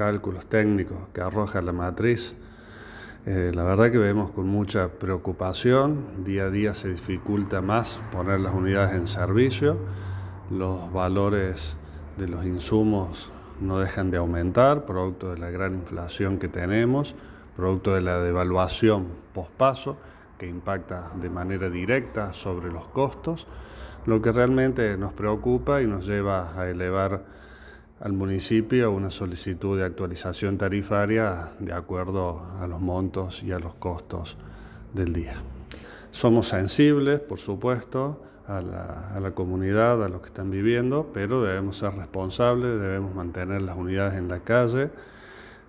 cálculos técnicos que arroja la matriz, eh, la verdad que vemos con mucha preocupación, día a día se dificulta más poner las unidades en servicio, los valores de los insumos no dejan de aumentar, producto de la gran inflación que tenemos, producto de la devaluación pospaso que impacta de manera directa sobre los costos, lo que realmente nos preocupa y nos lleva a elevar al municipio una solicitud de actualización tarifaria de acuerdo a los montos y a los costos del día. Somos sensibles, por supuesto, a la, comunidad, a los que están viviendo, pero debemos ser responsables, debemos mantener las unidades en la calle.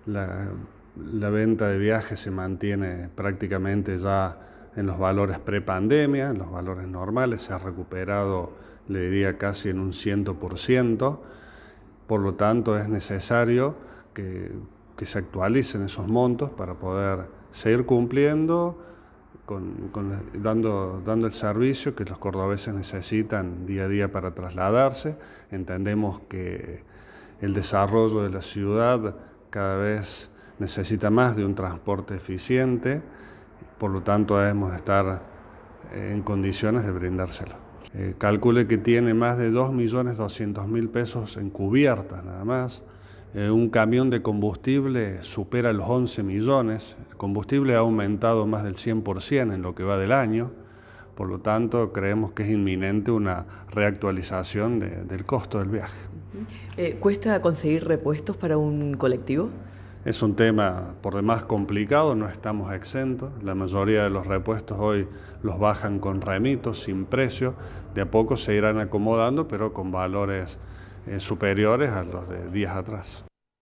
La, la venta de viajes se mantiene prácticamente ya en los valores prepandemia, en los valores normales, se ha recuperado, le diría, casi en un 100%. Por lo tanto, es necesario que, se actualicen esos montos para poder seguir cumpliendo, dando, dando el servicio que los cordobeses necesitan día a día para trasladarse. Entendemos que el desarrollo de la ciudad cada vez necesita más de un transporte eficiente, por lo tanto debemos estar en condiciones de brindárselo. Eh, calcule que tiene más de 2.200.000 pesos en cubiertas nada más. Eh, un camión de combustible supera los 11 millones. El combustible ha aumentado más del 100% en lo que va del año. Por lo tanto, creemos que es inminente una reactualización del costo del viaje. Eh, ¿Cuesta conseguir repuestos para un colectivo? Es un tema por demás complicado, no estamos exentos. La mayoría de los repuestos hoy los bajan con remitos, sin precio. De a poco se irán acomodando, pero con valores eh, superiores a los de días atrás.